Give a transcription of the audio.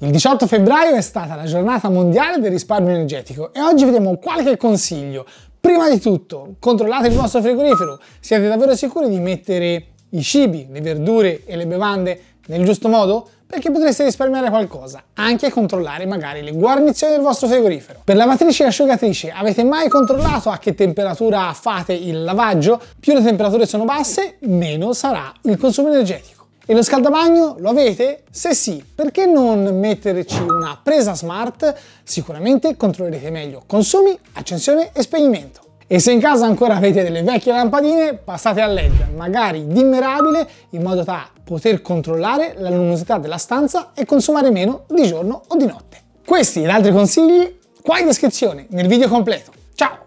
Il 18 febbraio è stata la giornata mondiale del risparmio energetico e oggi vediamo qualche consiglio. Prima di tutto, controllate il vostro frigorifero. Siete davvero sicuri di mettere i cibi, le verdure e le bevande nel giusto modo? Perché potreste risparmiare qualcosa, anche controllare magari le guarnizioni del vostro frigorifero. Per lavatrice e asciugatrice, avete mai controllato a che temperatura fate il lavaggio? Più le temperature sono basse, meno sarà il consumo energetico. E lo scaldabagno lo avete? Se sì, perché non metterci una presa smart? Sicuramente controllerete meglio consumi, accensione e spegnimento. E se in casa ancora avete delle vecchie lampadine, passate a LED, magari dimmerabile, in modo da poter controllare la luminosità della stanza e consumare meno di giorno o di notte. Questi ed altri consigli qua in descrizione, nel video completo. Ciao!